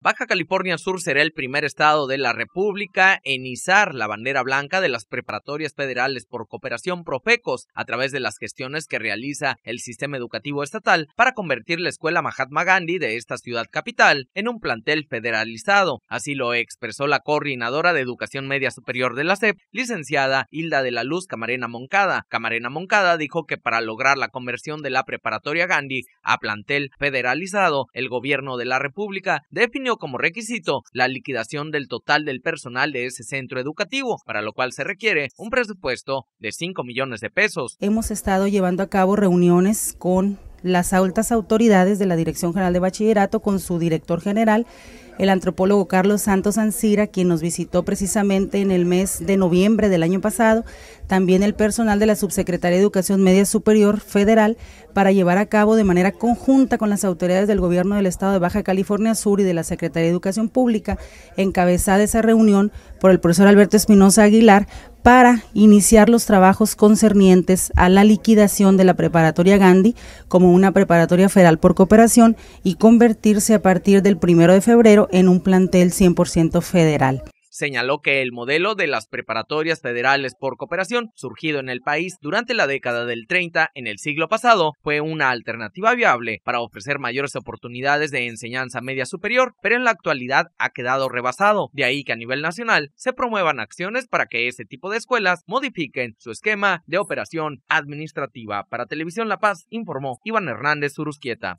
Baja California Sur será el primer estado de la República en izar la bandera blanca de las preparatorias federales por cooperación Profecos a través de las gestiones que realiza el sistema educativo estatal para convertir la escuela Mahatma Gandhi de esta ciudad capital en un plantel federalizado. Así lo expresó la coordinadora de Educación Media Superior de la SEP, licenciada Hilda de la Luz Camarena Moncada. Camarena Moncada dijo que para lograr la conversión de la preparatoria Gandhi a plantel federalizado, el gobierno de la República definió como requisito la liquidación del total del personal de ese centro educativo, para lo cual se requiere un presupuesto de 5 millones de pesos. Hemos estado llevando a cabo reuniones con las altas autoridades de la Dirección General de Bachillerato, con su director general el antropólogo Carlos Santos Ancira, quien nos visitó precisamente en el mes de noviembre del año pasado, también el personal de la Subsecretaría de Educación Media Superior Federal, para llevar a cabo de manera conjunta con las autoridades del Gobierno del Estado de Baja California Sur y de la Secretaría de Educación Pública, encabezada esa reunión por el profesor Alberto Espinosa Aguilar, para iniciar los trabajos concernientes a la liquidación de la preparatoria Gandhi como una preparatoria federal por cooperación y convertirse a partir del primero de febrero en un plantel 100% federal señaló que el modelo de las preparatorias federales por cooperación, surgido en el país durante la década del 30 en el siglo pasado, fue una alternativa viable para ofrecer mayores oportunidades de enseñanza media superior, pero en la actualidad ha quedado rebasado. De ahí que a nivel nacional se promuevan acciones para que ese tipo de escuelas modifiquen su esquema de operación administrativa. Para Televisión La Paz informó Iván Hernández Urusquieta.